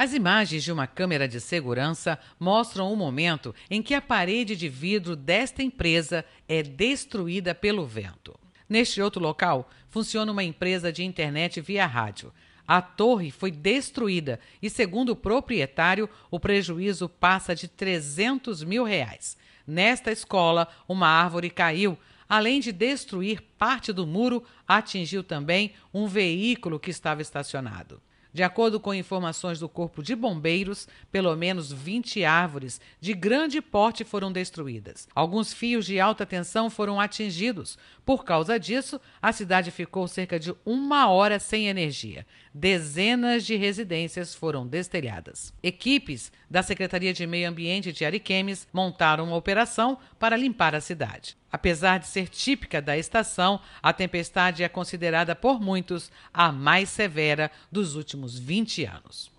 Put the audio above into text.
As imagens de uma câmera de segurança mostram o momento em que a parede de vidro desta empresa é destruída pelo vento. Neste outro local, funciona uma empresa de internet via rádio. A torre foi destruída e, segundo o proprietário, o prejuízo passa de 300 mil reais. Nesta escola, uma árvore caiu. Além de destruir parte do muro, atingiu também um veículo que estava estacionado. De acordo com informações do Corpo de Bombeiros, pelo menos 20 árvores de grande porte foram destruídas. Alguns fios de alta tensão foram atingidos. Por causa disso, a cidade ficou cerca de uma hora sem energia. Dezenas de residências foram destelhadas. Equipes da Secretaria de Meio Ambiente de Ariquemes montaram uma operação para limpar a cidade. Apesar de ser típica da estação, a tempestade é considerada por muitos a mais severa dos últimos últimos 20 anos.